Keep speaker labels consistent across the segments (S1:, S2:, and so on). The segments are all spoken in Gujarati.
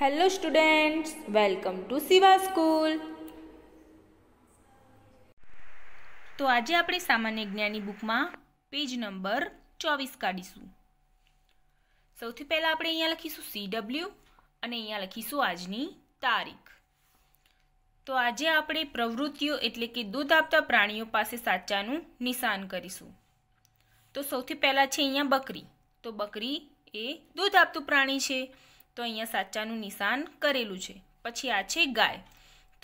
S1: hello students welcome to Shiva school તો આજે આપણે સામાન્ય જ્ઞાનની બુકમાં પેજ નંબર ચોવીસ કાઢીશું સૌથી પહેલાં આપણે અહીંયા લખીશું સી ડબલ્યુ અને અહીંયા લખીશું આજની તારીખ તો આજે આપણે પ્રવૃત્તિઓ એટલે કે દૂધ આપતા પ્રાણીઓ પાસે સાચાનું નિશાન કરીશું તો સૌથી પહેલાં છે અહીંયા બકરી તો બકરી એ દૂધ આપતું પ્રાણી છે તો અહીંયા સાચાનું નિશાન કરેલું છે પછી આ છે ગાય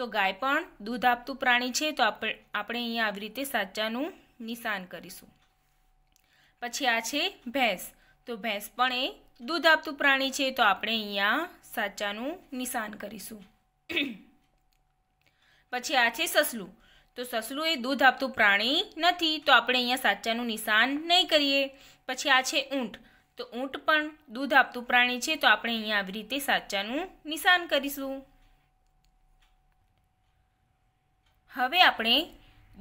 S1: તો ગાય પણ દૂધ આપતું પ્રાણી છે તો આપણે અહીંયા આવી રીતે સાચાનું નિશાન કરીશું પછી આ છે ભેંસ તો ભેંસ પણ એ દૂધ આપતું પ્રાણી છે તો આપણે અહીંયા સાચાનું નિશાન કરીશું પછી આ છે સસલું તો સસલું એ દૂધ આપતું પ્રાણી નથી તો આપણે અહીંયા સાચાનું નિશાન નહીં કરીએ પછી આ છે ઊંટ તો ઊંટ પણ દૂધ આપતું પ્રાણી છે તો આપણે અહીંયા આવી રીતે સાચાનું નિશાન કરીશું હવે આપણે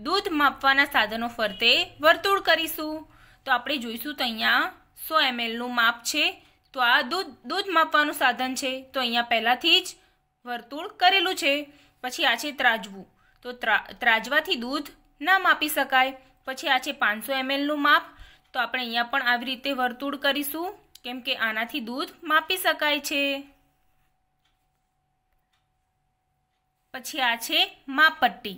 S1: દૂધ માપવાના સાધનો ફરતે વર્તુળ કરીશું તો આપણે જોઈશું તો અહીંયા સો એમએલનું માપ છે તો આ દૂધ દૂધ માપવાનું સાધન છે તો અહીંયા પહેલાંથી જ વર્તુળ કરેલું છે પછી આ છે ત્રાજવું તો ત્રાજવાથી દૂધ ના માપી શકાય પછી આ છે પાંચસો એમએલનું માપ તો આપણે અહીંયા પણ આવી રીતે વર્તુળ કરીશું કેમ કે આનાથી દૂધ માપી શકાય છે પછી આ છે માપપટ્ટી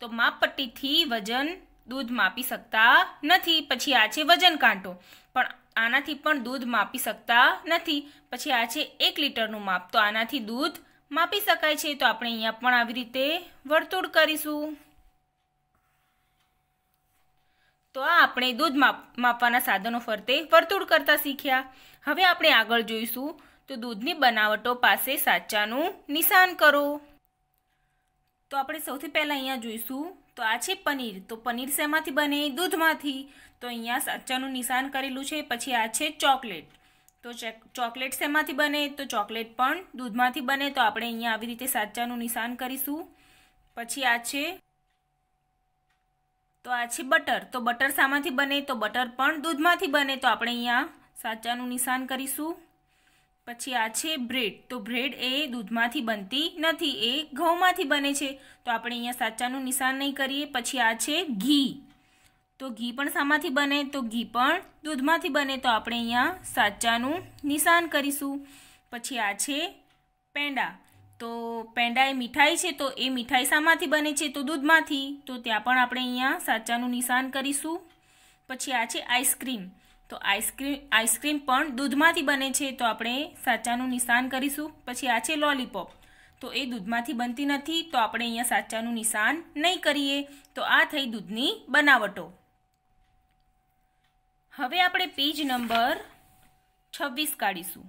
S1: તો માપપટ્ટીથી વજન દૂધ માપી શકતા નથી પછી આ છે વજન કાંટો પણ આનાથી પણ દૂધ માપી શકતા નથી પછી આ છે એક લીટરનું માપ તો આનાથી દૂધ માપી શકાય છે તો આપણે અહીંયા પણ આવી રીતે વર્તુળ કરીશું તો આ આપણે દૂધ માપવાના સાધનો ફરતે વર્તુળ કરતા શીખ્યા હવે આપણે આગળ જોઈશું તો દૂધની બનાવટો પાસે સાચાનું નિશાન કરો તો આપણે સૌથી પહેલાં અહીંયા જોઈશું તો આ છે પનીર તો પનીર શેમાંથી બને દૂધમાંથી તો અહીંયા સાચાનું નિશાન કરેલું છે પછી આ છે ચોકલેટ તો ચોકલેટ શેમાંથી બને તો ચોકલેટ પણ દૂધમાંથી બને તો આપણે અહીંયા આવી રીતે સાચાનું નિશાન કરીશું પછી આ છે તો આ છે બટર તો બટર શામાંથી બને તો બટર પણ દૂધમાંથી બને તો આપણે અહીંયા સાચાનું નિશાન કરીશું પછી આ છે બ્રેડ તો બ્રેડ એ દૂધમાંથી બનતી નથી એ ઘઉંમાંથી બને છે તો આપણે અહીંયા સાચાનું નિશાન નહીં કરીએ પછી આ છે ઘી તો ઘી પણ શામાંથી બને તો ઘી પણ દૂધમાંથી બને તો આપણે અહીંયા સાચાનું નિશાન કરીશું પછી આ છે પેંડા તો પેંડા એ મીઠાઈ છે તો એ મીઠાઈ શામાંથી બને છે તો દૂધમાંથી તો ત્યાં પણ આપણે અહીંયા સાચાનું નિશાન કરીશું પછી આ છે આઈસ્ક્રીમ તો આઈસ્ક્રીમ આઈસ્ક્રીમ પણ દૂધમાંથી બને છે તો આપણે સાચાનું નિશાન કરીશું પછી આ છે લોલીપોપ તો એ દૂધમાંથી બનતી નથી તો આપણે અહીંયા સાચાનું નિશાન નહીં કરીએ તો આ થઈ દૂધની બનાવટો હવે આપણે પેજ નંબર છવ્વીસ કાઢીશું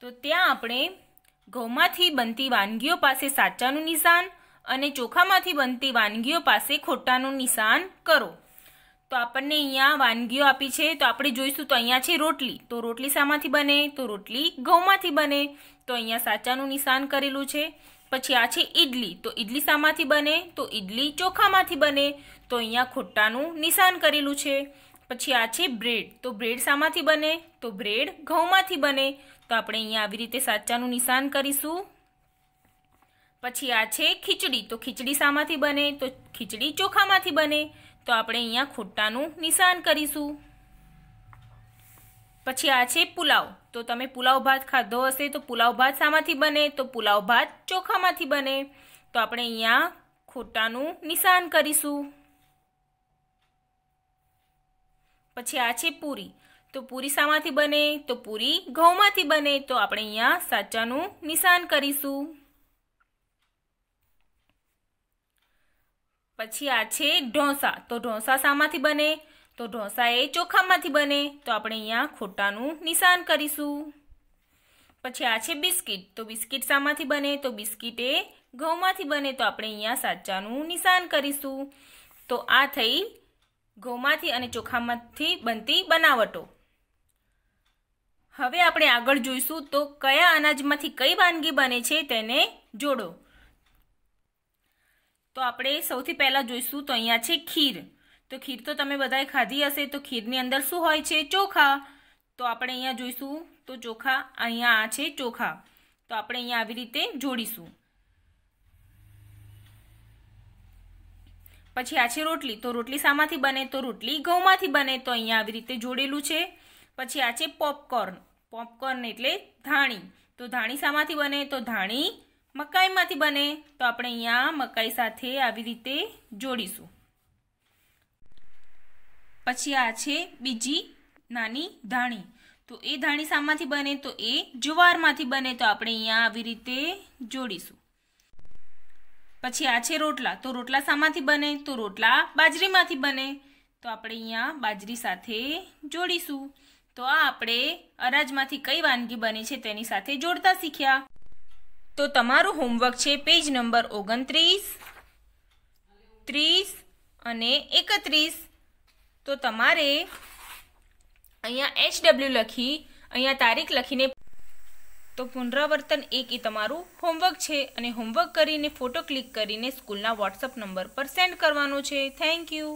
S1: તો ત્યાં આપણે ઘઉંમાંથી બનતી વાનગીઓ પાસે સાચાનું નિશાન અને ચોખામાંથી બનતી વાનગીઓ પાસે ખોટાનું નિશાન કરો તો આપણને અહીંયા વાનગીઓ આપી છે તો આપણે જોઈશું તો અહીંયા છે રોટલી તો રોટલી શામાંથી બને તો રોટલી ઘઉંમાંથી બને તો અહીંયા સાચાનું નિશાન કરેલું છે પછી આ છે ઈડલી તો ઈડલી શામાંથી બને તો ઈડલી ચોખામાંથી બને તો અહીંયા ખોટાનું નિશાન કરેલું છે પછી આ છે બ્રેડ તો બ્રેડ શામાંથી બને તો બ્રેડ ઘઉંમાંથી બને તો આપણે અહીંયા આવી રીતે સાચાનું નિશાન કરીશું પછી આ છે ખીચડી તો ખીચડી શામાંથી બને તો ખીચડી ચોખામાંથી બને તો આપણે અહીંયા ખોટાનું નિશાન કરીશું પછી આ છે પુલાવ તો તમે પુલાવ ભાત ખાધો હશે તો પુલાવ ભાત શામાંથી બને તો પુલાવ ભાત ચોખામાંથી બને તો આપણે અહીંયા ખોટાનું નિશાન કરીશું પછી આ છે પૂરી તો પૂરી શામાંથી બને તો પૂરી ઘઉંમાંથી બને તો આપણે અહીંયા સાચાનું નિશાન કરીશું પછી આ છે ઢોંસા તો ઢોંસા શામાંથી બને તો ઢોંસા એ ચોખામાંથી બને તો આપણે અહીંયા ખોટાનું નિશાન કરીશું પછી આ છે બિસ્કિટ તો બિસ્કિટ શામાંથી બને તો બિસ્કિટ એ ઘઉંમાંથી બને તો આપણે અહીંયા સાચાનું નિશાન કરીશું તો આ થઈ ઘઉંમાંથી અને ચોખામાંથી બનતી બનાવટો હવે આપણે આગળ જોઈશું તો કયા અનાજમાંથી કઈ વાનગી બને છે તેને જોડો તો આપણે સૌથી પહેલાં જોઈશું તો અહીંયા છે ખીર તો ખીર તો તમે બધાએ ખાધી હશે તો ખીરની અંદર શું હોય છે ચોખા તો આપણે અહીંયા જોઈશું તો ચોખા અહીંયા આ છે ચોખા તો આપણે અહીંયા આવી રીતે જોડીશું પછી આ છે રોટલી તો રોટલી શામાંથી બને તો રોટલી ઘઉંમાંથી બને તો અહીંયા આવી રીતે જોડેલું છે પછી આ છે પોપકોર્ન પોપકોર્ન એટલે ધાણી તો ધાણી શામાંથી બને તો ધાણી મકાઈમાંથી બને તો આપણે અહીંયા મકાઈ સાથે આવી રીતે જોડીશું પછી આ છે બીજી નાની ધાણી તો એ ધાણી શામાંથી બને તો એ જુવારમાંથી બને તો આપણે અહીંયા આવી રીતે જોડીશું પછી આ છે રોટલા તો રોટલા શામાંથી બને તો રોટલા બાજરીમાંથી બને તો આપણે અહીંયા બાજરી સાથે જોડીશું તો આ આપણે અરાજમાંથી કઈ વાનગી બને છે તેની સાથે જોડતા શીખ્યા તો તમારું હોમવર્ક છે પેજ નંબર ઓગણત્રીસ ત્રીસ અને એકત્રીસ તો તમારે અહીંયા એચ ડબલ્યુ લખી અહીંયા તારીખ લખીને તો પુનરાવર્તન એક એ તમારું હોમવર્ક છે અને હોમવર્ક કરીને ફોટો ક્લિક કરીને સ્કૂલના વોટ્સઅપ નંબર પર સેન્ડ કરવાનો છે થેન્ક યુ